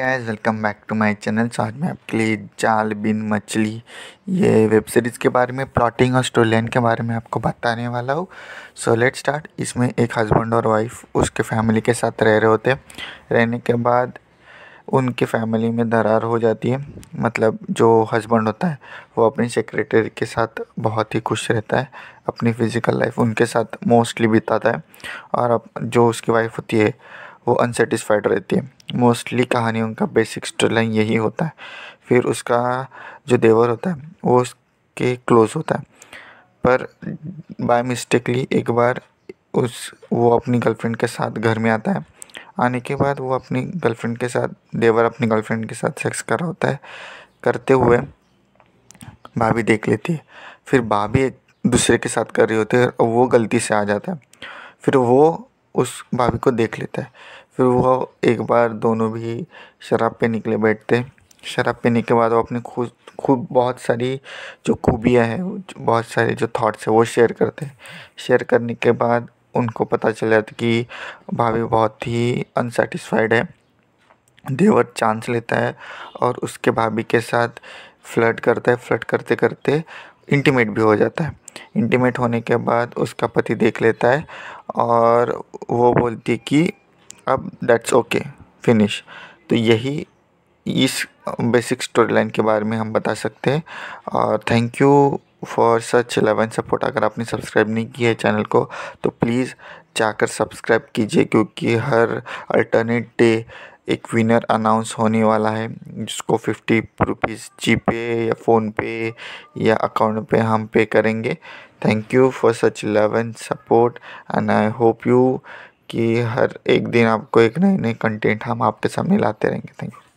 guys welcome back to my channel so आज मैं आपके लिए जाल बिन मछली ये वेब सीरीज़ के बारे में प्लॉटिंग और स्टोरी लाइन के बारे में आपको बताने वाला हूँ सो लेट स्टार्ट इसमें एक हस्बैंड और वाइफ उसके फैमिली के साथ रह रहे होते हैं रहने के बाद उनके फैमिली में दरार हो जाती है मतलब जो हस्बैंड होता है वो अपनी सेक्रेटरी के साथ बहुत ही खुश रहता है अपनी फ़िज़िकल लाइफ उनके साथ मोस्टली बिताता है और जो उसकी वाइफ होती है वो अनसेटिस्फाइड रहती है मोस्टली कहानियों का बेसिक स्टोरी लाइन यही होता है फिर उसका जो देवर होता है वो उसके क्लोज होता है पर बाय मिस्टेकली एक बार उस वो अपनी गर्लफ्रेंड के साथ घर में आता है आने के बाद वो अपनी गर्लफ्रेंड के साथ देवर अपनी गर्लफ्रेंड के साथ सेक्स कर रहा होता है करते हुए भाभी देख लेती है फिर भाभी एक दूसरे के साथ कर रही होती है और वो गलती से आ जाता है फिर वो उस भाभी को देख लेता है फिर वह एक बार दोनों भी शराब पे निकले बैठते शराब पीने के बाद वो अपने खुद खूब बहुत सारी जो खूबियाँ हैं बहुत सारे जो थॉट्स हैं वो शेयर करते हैं शेयर करने के बाद उनको पता चल जाता कि भाभी बहुत ही अनसेटिस्फाइड है देवर चांस लेता है और उसके भाभी के साथ फ्लड करता है फ्लड करते करते इंटीमेट भी हो जाता है इंटीमेट होने के बाद उसका पति देख लेता है और वो बोलती कि अब डेट्स ओके फिनिश तो यही इस बेसिक स्टोरी लाइन के बारे में हम बता सकते हैं और thank you for such eleven support अगर आपने सब्सक्राइब नहीं किया है चैनल को तो प्लीज़ जाकर सब्सक्राइब कीजिए क्योंकि हर अल्टरनेट डे एक विनर अनाउंस होने वाला है जिसको फिफ्टी रुपीज़ जी पे या फ़ोनपे या अकाउंट पे हम पे करेंगे thank you for such eleven support and I hope you कि हर एक दिन आपको एक नए नए कंटेंट हम आपके सामने लाते रहेंगे थैंक यू